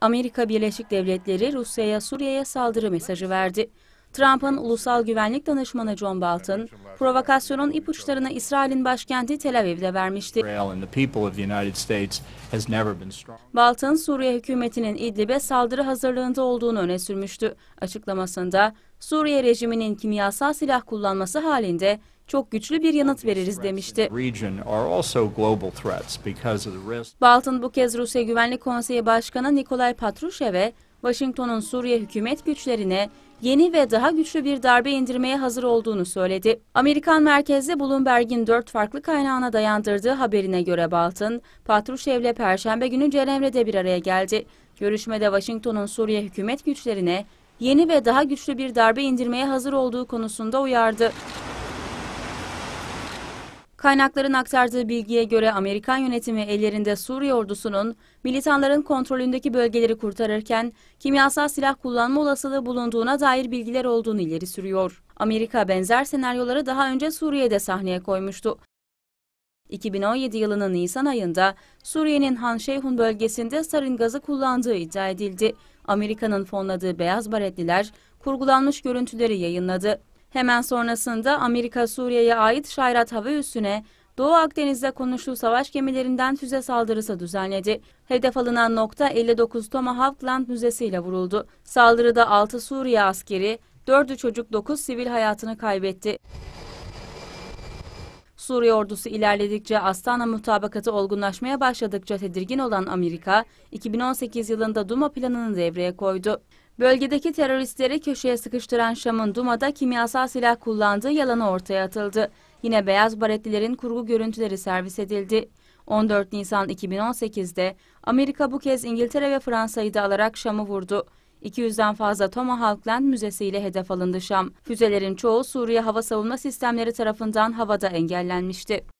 Amerika Birleşik Devletleri Rusya'ya Suriye'ye saldırı mesajı verdi. Trump'ın ulusal güvenlik danışmanı John Bolton, Provokasyonun ipuçlarını İsrail'in başkenti Tel Aviv'de vermişti. Bolton, Suriye hükümetinin İdlib'e saldırı hazırlığında olduğunu öne sürmüştü. Açıklamasında, Suriye rejiminin kimyasal silah kullanması halinde çok güçlü bir yanıt veririz demişti. Bolton bu kez Rusya Güvenlik Konseyi Başkanı Nikolay Patrushev'e Washington'un Suriye hükümet güçlerine yeni ve daha güçlü bir darbe indirmeye hazır olduğunu söyledi. Amerikan merkezli Bloomberg'in dört farklı kaynağına dayandırdığı haberine göre Baltın, ile Perşembe günü Cenevre'de bir araya geldi. Görüşmede Washington'un Suriye hükümet güçlerine yeni ve daha güçlü bir darbe indirmeye hazır olduğu konusunda uyardı. Kaynakların aktardığı bilgiye göre Amerikan yönetimi ellerinde Suriye ordusunun militanların kontrolündeki bölgeleri kurtarırken kimyasal silah kullanma olasılığı bulunduğuna dair bilgiler olduğunu ileri sürüyor. Amerika benzer senaryoları daha önce Suriye'de sahneye koymuştu. 2017 yılının Nisan ayında Suriye'nin Hanşeyhun bölgesinde sarin gazı kullandığı iddia edildi. Amerika'nın fonladığı beyaz baretliler kurgulanmış görüntüleri yayınladı. Hemen sonrasında Amerika Suriye'ye ait Şayrat Hava Üssü'ne Doğu Akdeniz'de konuşlu savaş gemilerinden füze saldırısı düzenledi. Hedef alınan nokta 59 Tomahawk Land Müzesi ile vuruldu. Saldırıda 6 Suriye askeri, 4'ü çocuk 9 sivil hayatını kaybetti. Suriye ordusu ilerledikçe Astana mutabakatı olgunlaşmaya başladıkça tedirgin olan Amerika, 2018 yılında Duma planını devreye koydu. Bölgedeki teröristleri köşeye sıkıştıran Şam'ın Duma'da kimyasal silah kullandığı yalanı ortaya atıldı. Yine beyaz baretlilerin kurgu görüntüleri servis edildi. 14 Nisan 2018'de Amerika bu kez İngiltere ve Fransa'yı da alarak Şam'ı vurdu. 200'den fazla Tomahawk Land müzesiyle hedef alındı Şam. Füzelerin çoğu Suriye hava savunma sistemleri tarafından havada engellenmişti.